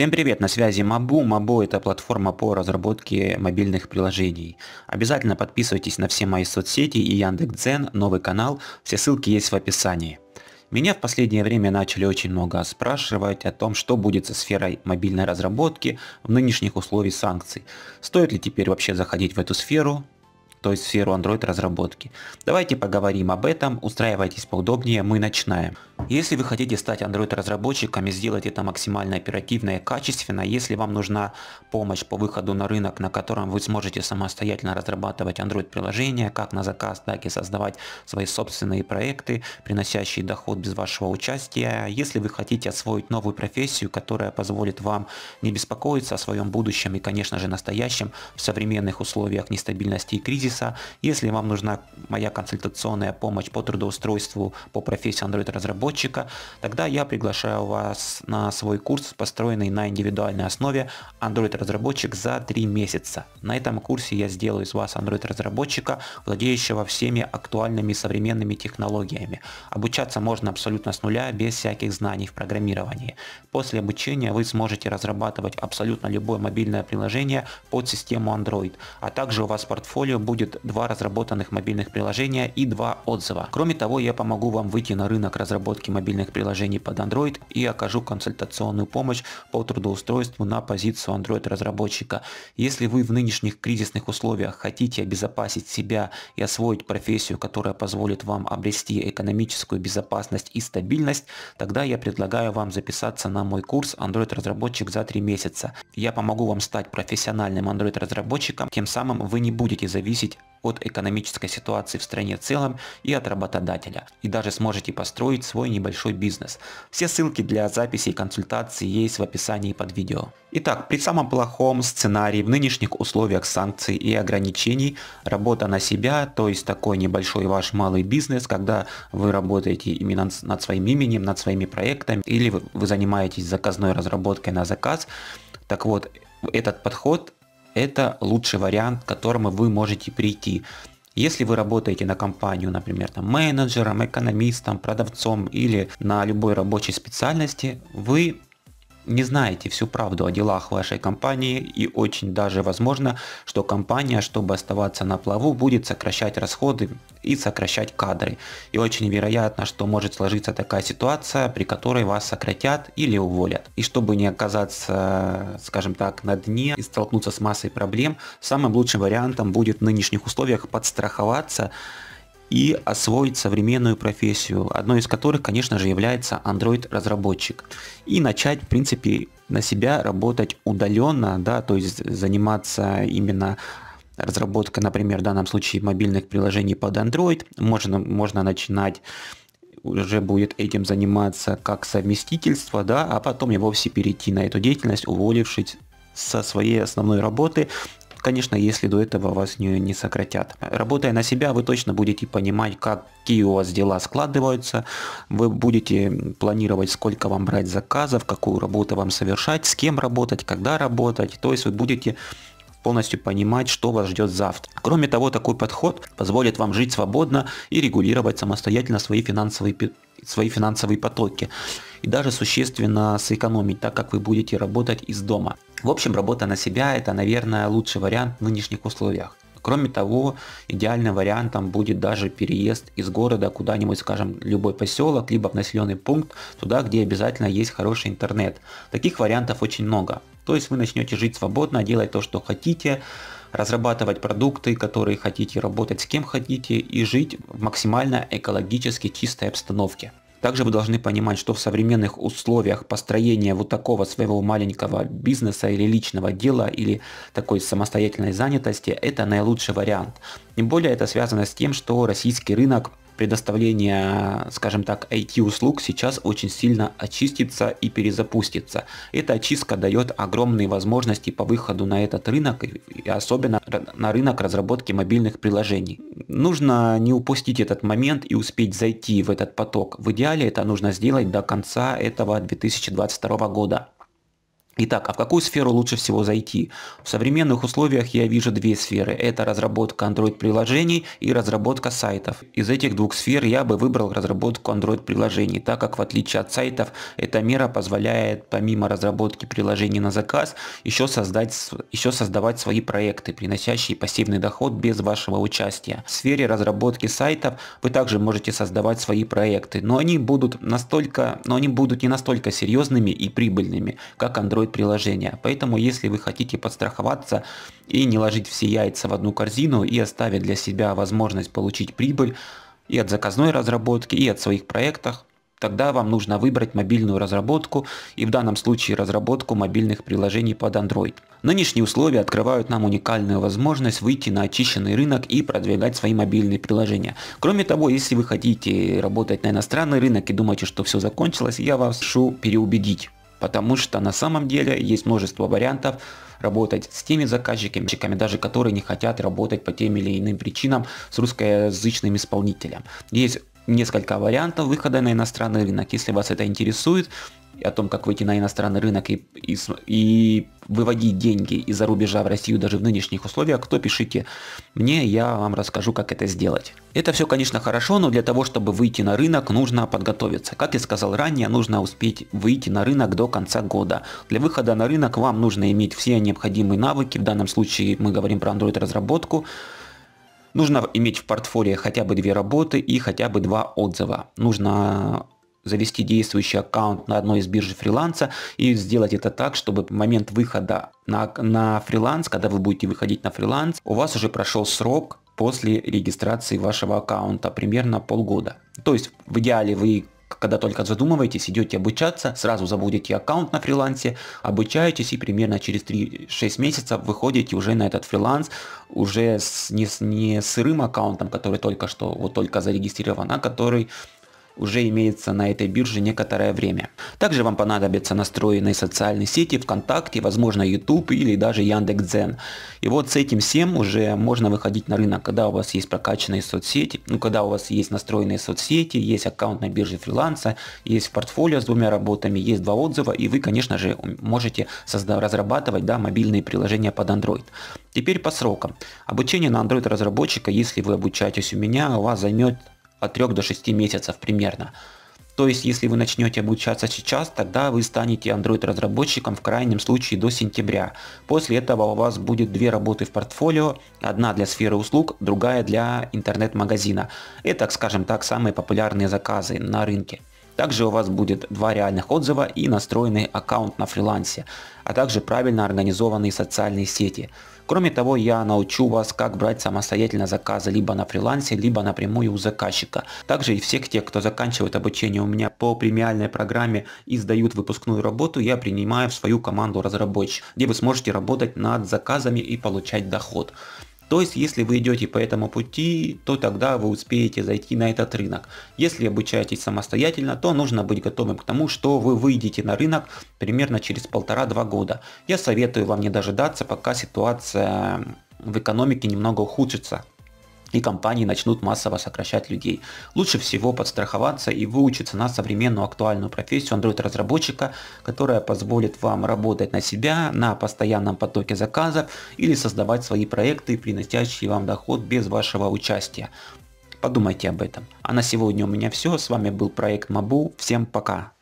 Всем привет, на связи Мабу. Мабу это платформа по разработке мобильных приложений. Обязательно подписывайтесь на все мои соцсети и Яндекс.Дзен, новый канал, все ссылки есть в описании. Меня в последнее время начали очень много спрашивать о том, что будет со сферой мобильной разработки в нынешних условиях санкций. Стоит ли теперь вообще заходить в эту сферу, то есть в сферу Android разработки. Давайте поговорим об этом, устраивайтесь поудобнее, мы начинаем. Если вы хотите стать Android разработчиком и сделать это максимально оперативно и качественно, если вам нужна помощь по выходу на рынок, на котором вы сможете самостоятельно разрабатывать Android приложения, как на заказ, так и создавать свои собственные проекты, приносящие доход без вашего участия, если вы хотите освоить новую профессию, которая позволит вам не беспокоиться о своем будущем и, конечно же, настоящем в современных условиях нестабильности и кризиса, кризиса. Если вам нужна моя консультационная помощь по трудоустройству по профессии Android-разработчика, тогда я приглашаю вас на свой курс, построенный на индивидуальной основе Android-разработчик за 3 месяца. На этом курсе я сделаю из вас Android-разработчика, владеющего всеми актуальными современными технологиями. Обучаться можно абсолютно с нуля, без всяких знаний в программировании. После обучения вы сможете разрабатывать абсолютно любое мобильное приложение под систему Android, а также у вас в портфолио будет будет два разработанных мобильных приложения и два отзыва. Кроме того, я помогу вам выйти на рынок разработки мобильных приложений под Android и окажу консультационную помощь по трудоустройству на позицию Android разработчика. Если вы в нынешних кризисных условиях хотите обезопасить себя и освоить профессию, которая позволит вам обрести экономическую безопасность и стабильность, тогда я предлагаю вам записаться на мой курс Android разработчик за 3 месяца. Я помогу вам стать профессиональным Android разработчиком, тем самым вы не будете зависеть зависеть от экономической ситуации в стране в целом и от работодателя, и даже сможете построить свой небольшой бизнес. Все ссылки для записи и консультации есть в описании под видео. Итак, при самом плохом сценарии в нынешних условиях санкций и ограничений работа на себя, то есть такой небольшой ваш малый бизнес, когда вы работаете именно над своим именем, над своими проектами, или вы занимаетесь заказной разработкой на заказ, так вот, этот подход это лучший вариант, к которому вы можете прийти. Если вы работаете на компанию, например, там, менеджером, экономистом, продавцом или на любой рабочей специальности, вы не знаете всю правду о делах вашей компании и очень даже возможно, что компания, чтобы оставаться на плаву, будет сокращать расходы и сокращать кадры. И очень вероятно, что может сложиться такая ситуация, при которой вас сократят или уволят. И чтобы не оказаться, скажем так, на дне и столкнуться с массой проблем, самым лучшим вариантом будет в нынешних условиях подстраховаться и освоить современную профессию, одной из которых, конечно же, является Android-разработчик. И начать, в принципе, на себя работать удаленно, да, то есть заниматься именно разработкой, например, в данном случае мобильных приложений под Android. Можно, можно начинать уже будет этим заниматься как совместительство, да, а потом и вовсе перейти на эту деятельность, уволившись со своей основной работы Конечно, если до этого вас не, не сократят. Работая на себя, вы точно будете понимать, какие у вас дела складываются. Вы будете планировать, сколько вам брать заказов, какую работу вам совершать, с кем работать, когда работать. То есть вы будете полностью понимать, что вас ждет завтра. Кроме того, такой подход позволит вам жить свободно и регулировать самостоятельно свои финансовые, свои финансовые потоки и даже существенно сэкономить, так как вы будете работать из дома. В общем, работа на себя – это, наверное, лучший вариант в нынешних условиях. Кроме того, идеальным вариантом будет даже переезд из города куда-нибудь, скажем, любой поселок, либо в населенный пункт, туда, где обязательно есть хороший интернет. Таких вариантов очень много. То есть вы начнете жить свободно, делать то, что хотите, разрабатывать продукты, которые хотите, работать с кем хотите и жить в максимально экологически чистой обстановке. Также вы должны понимать, что в современных условиях построения вот такого своего маленького бизнеса или личного дела, или такой самостоятельной занятости, это наилучший вариант. Тем более это связано с тем, что российский рынок предоставления, скажем так, IT-услуг сейчас очень сильно очистится и перезапустится. Эта очистка дает огромные возможности по выходу на этот рынок, и особенно на рынок разработки мобильных приложений. Нужно не упустить этот момент и успеть зайти в этот поток. В идеале это нужно сделать до конца этого 2022 года. Итак, а в какую сферу лучше всего зайти? В современных условиях я вижу две сферы. Это разработка Android-приложений и разработка сайтов. Из этих двух сфер я бы выбрал разработку Android-приложений, так как в отличие от сайтов, эта мера позволяет помимо разработки приложений на заказ, еще, создать, еще создавать свои проекты, приносящие пассивный доход без вашего участия. В сфере разработки сайтов вы также можете создавать свои проекты, но они будут, настолько, но они будут не настолько серьезными и прибыльными, как Android приложения. Поэтому, если вы хотите подстраховаться и не ложить все яйца в одну корзину и оставить для себя возможность получить прибыль и от заказной разработки, и от своих проектов, тогда вам нужно выбрать мобильную разработку и в данном случае разработку мобильных приложений под Android. Нынешние условия открывают нам уникальную возможность выйти на очищенный рынок и продвигать свои мобильные приложения. Кроме того, если вы хотите работать на иностранный рынок и думаете, что все закончилось, я вас шу переубедить потому что на самом деле есть множество вариантов работать с теми заказчиками, даже которые не хотят работать по тем или иным причинам с русскоязычным исполнителем. Есть несколько вариантов выхода на иностранный рынок. Если вас это интересует, о том, как выйти на иностранный рынок и, и, и выводить деньги из-за рубежа в Россию даже в нынешних условиях, то пишите мне, я вам расскажу, как это сделать. Это все, конечно, хорошо, но для того, чтобы выйти на рынок, нужно подготовиться. Как я сказал ранее, нужно успеть выйти на рынок до конца года. Для выхода на рынок вам нужно иметь все необходимые навыки, в данном случае мы говорим про Android-разработку, Нужно иметь в портфолио хотя бы две работы и хотя бы два отзыва. Нужно завести действующий аккаунт на одной из бирж фриланса и сделать это так, чтобы в момент выхода на, на фриланс, когда вы будете выходить на фриланс, у вас уже прошел срок после регистрации вашего аккаунта, примерно полгода. То есть в идеале вы когда только задумываетесь, идете обучаться, сразу заводите аккаунт на фрилансе, обучаетесь и примерно через 3-6 месяцев выходите уже на этот фриланс, уже с, не, не сырым аккаунтом, который только что, вот только зарегистрирован, а который уже имеется на этой бирже некоторое время. Также вам понадобятся настроенные социальные сети, ВКонтакте, возможно YouTube или даже Яндекс.Дзен. И вот с этим всем уже можно выходить на рынок, когда у вас есть прокачанные соцсети, ну когда у вас есть настроенные соцсети, есть аккаунт на бирже фриланса, есть портфолио с двумя работами, есть два отзыва и вы, конечно же, можете разрабатывать да, мобильные приложения под Android. Теперь по срокам. Обучение на Android разработчика, если вы обучаетесь у меня, у вас займет от 3 до 6 месяцев примерно. То есть, если вы начнете обучаться сейчас, тогда вы станете Android-разработчиком в крайнем случае до сентября. После этого у вас будет две работы в портфолио, одна для сферы услуг, другая для интернет-магазина. Это, скажем так, самые популярные заказы на рынке. Также у вас будет два реальных отзыва и настроенный аккаунт на фрилансе, а также правильно организованные социальные сети. Кроме того, я научу вас, как брать самостоятельно заказы либо на фрилансе, либо напрямую у заказчика. Также и всех тех, кто заканчивает обучение у меня по премиальной программе и сдают выпускную работу, я принимаю в свою команду разработчиков, где вы сможете работать над заказами и получать доход. То есть, если вы идете по этому пути, то тогда вы успеете зайти на этот рынок. Если обучаетесь самостоятельно, то нужно быть готовым к тому, что вы выйдете на рынок примерно через полтора-два года. Я советую вам не дожидаться, пока ситуация в экономике немного ухудшится и компании начнут массово сокращать людей. Лучше всего подстраховаться и выучиться на современную актуальную профессию Android-разработчика, которая позволит вам работать на себя, на постоянном потоке заказов или создавать свои проекты, приносящие вам доход без вашего участия. Подумайте об этом. А на сегодня у меня все. С вами был проект Мабу. Всем пока.